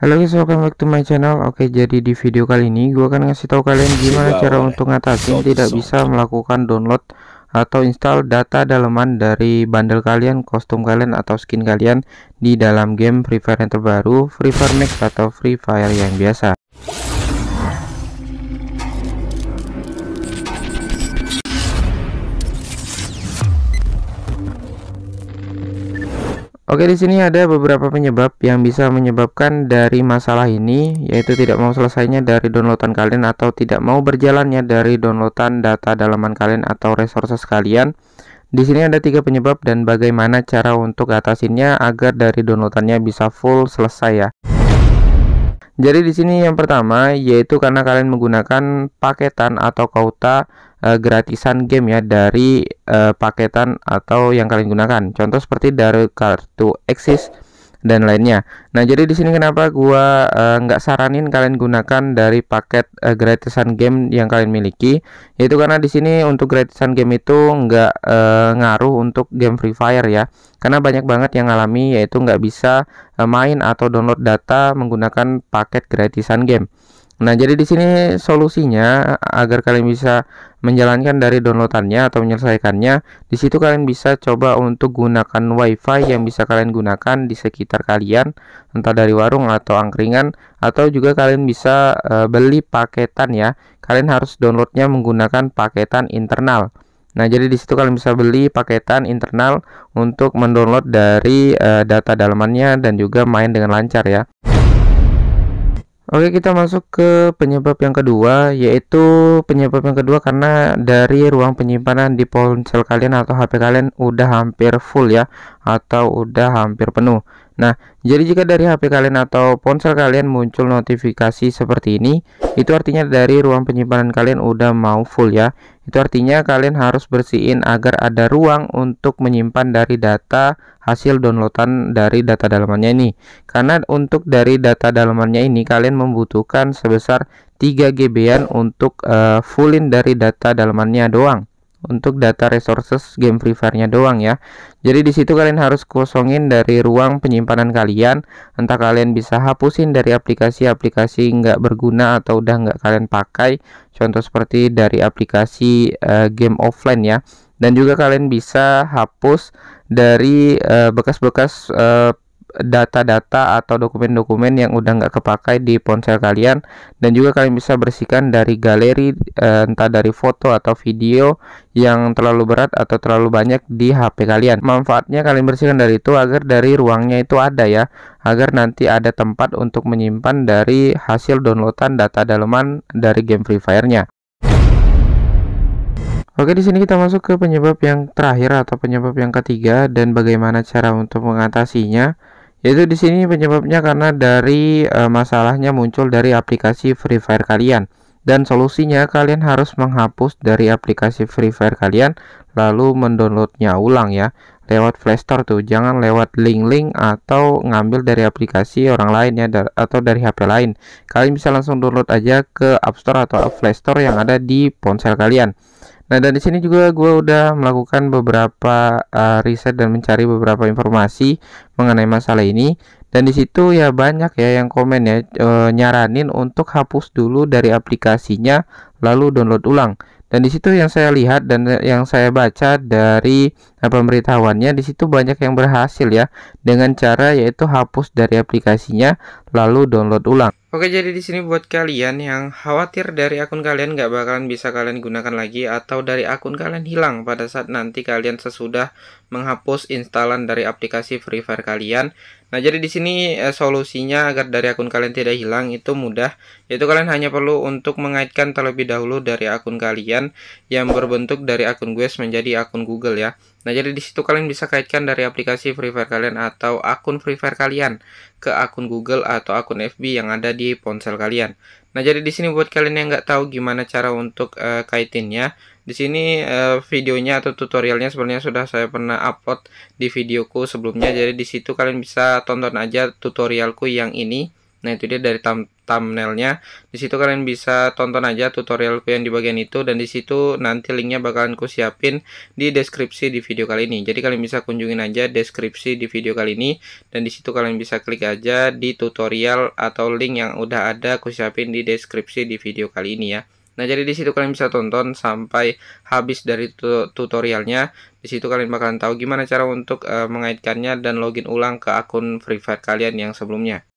Halo guys, welcome back to my channel. Oke, jadi di video kali ini gue akan ngasih tahu kalian gimana cara untuk ngatasin tidak bisa melakukan download atau install data daleman dari bundle kalian, kostum kalian atau skin kalian di dalam game Free Fire yang terbaru, Free Fire Max atau Free Fire yang biasa. Oke, di sini ada beberapa penyebab yang bisa menyebabkan dari masalah ini, yaitu tidak mau selesainya dari downloadan kalian atau tidak mau berjalannya dari downloadan data dalaman kalian atau resources kalian. Di sini ada tiga penyebab dan bagaimana cara untuk atasinya agar dari downloadannya bisa full selesai ya. Jadi di sini yang pertama yaitu karena kalian menggunakan paketan atau kauta uh, gratisan game ya dari uh, paketan atau yang kalian gunakan. Contoh seperti dari kartu Axis dan lainnya. Nah, jadi di sini kenapa gua eh, nggak uh, saranin kalian gunakan dari paket uh, gratisan game yang kalian miliki, yaitu karena di sini untuk gratisan game itu nggak uh, ngaruh untuk game Free Fire ya. Karena banyak banget yang alami yaitu nggak bisa uh, main atau download data menggunakan paket gratisan game. Nah, jadi di sini solusinya agar kalian bisa menjalankan dari downloadannya atau menyelesaikannya, di situ kalian bisa coba untuk gunakan WiFi yang bisa kalian gunakan di sekitar kalian, entah dari warung atau angkringan atau juga kalian bisa e, beli paketan ya. Kalian harus downloadnya menggunakan paketan internal. Nah, jadi di situ kalian bisa beli paketan internal untuk mendownload dari e, data dalamannya dan juga main dengan lancar ya. Oke, kita masuk ke penyebab yang kedua, yaitu penyebab yang kedua karena dari ruang penyimpanan di ponsel kalian atau HP kalian udah hampir full ya, atau udah hampir penuh. Nah, jadi jika dari HP kalian atau ponsel kalian muncul notifikasi seperti ini, itu artinya dari ruang penyimpanan kalian udah mau full ya itu artinya kalian harus bersihin agar ada ruang untuk menyimpan dari data hasil downloadan dari data dalamannya ini karena untuk dari data dalamannya ini kalian membutuhkan sebesar 3 gb untuk uh, fullin dari data dalamannya doang untuk data resources game Free Fire-nya doang ya. Jadi di situ kalian harus kosongin dari ruang penyimpanan kalian. Entah kalian bisa hapusin dari aplikasi-aplikasi nggak berguna atau udah nggak kalian pakai. Contoh seperti dari aplikasi uh, game offline ya. Dan juga kalian bisa hapus dari eh, bekas-bekas uh, uh, data-data atau dokumen-dokumen yang udah nggak kepakai di ponsel kalian dan juga kalian bisa bersihkan dari galeri eh, entah dari foto atau video yang terlalu berat atau terlalu banyak di HP kalian manfaatnya kalian bersihkan dari itu agar dari ruangnya itu ada ya agar nanti ada tempat untuk menyimpan dari hasil downloadan data daleman dari game Free Fire-nya Oke, di sini kita masuk ke penyebab yang terakhir atau penyebab yang ketiga dan bagaimana cara untuk mengatasinya. Yaitu di sini penyebabnya karena dari e, masalahnya muncul dari aplikasi Free Fire kalian dan solusinya kalian harus menghapus dari aplikasi Free Fire kalian lalu mendownloadnya ulang ya lewat Play Store tuh jangan lewat link-link atau ngambil dari aplikasi orang lain ya dar atau dari HP lain kalian bisa langsung download aja ke App Store atau Play Store yang ada di ponsel kalian Nah, dan di sini juga gue udah melakukan beberapa uh, riset dan mencari beberapa informasi mengenai masalah ini. Dan di situ ya banyak ya yang komen ya e, nyaranin untuk hapus dulu dari aplikasinya lalu download ulang. Dan di situ yang saya lihat dan yang saya baca dari eh, pemberitahuannya di situ banyak yang berhasil ya dengan cara yaitu hapus dari aplikasinya lalu download ulang. Oke jadi di sini buat kalian yang khawatir dari akun kalian gak bakalan bisa kalian gunakan lagi atau dari akun kalian hilang pada saat nanti kalian sesudah menghapus instalan dari aplikasi Free Fire kalian. Nah jadi di sini eh, solusinya agar dari akun kalian tidak hilang itu mudah yaitu kalian hanya perlu untuk mengaitkan terlebih dahulu dari akun kalian yang berbentuk dari akun Guest menjadi akun Google ya. Nah, jadi di situ kalian bisa kaitkan dari aplikasi Free Fire kalian atau akun Free Fire kalian ke akun Google atau akun FB yang ada di ponsel kalian. Nah, jadi di sini buat kalian yang nggak tahu gimana cara untuk uh, kaitinnya, di sini uh, videonya atau tutorialnya sebenarnya sudah saya pernah upload di videoku sebelumnya. Jadi di situ kalian bisa tonton aja tutorialku yang ini Nah itu dia dari thumbnailnya. Di situ kalian bisa tonton aja tutorialku yang di bagian itu dan di situ nanti linknya bakalan ku siapin di deskripsi di video kali ini. Jadi kalian bisa kunjungin aja deskripsi di video kali ini dan di situ kalian bisa klik aja di tutorial atau link yang udah ada ku siapin di deskripsi di video kali ini ya. Nah, jadi di situ kalian bisa tonton sampai habis dari tutorialnya. Di situ kalian bakalan tahu gimana cara untuk uh, mengaitkannya dan login ulang ke akun Free Fire kalian yang sebelumnya.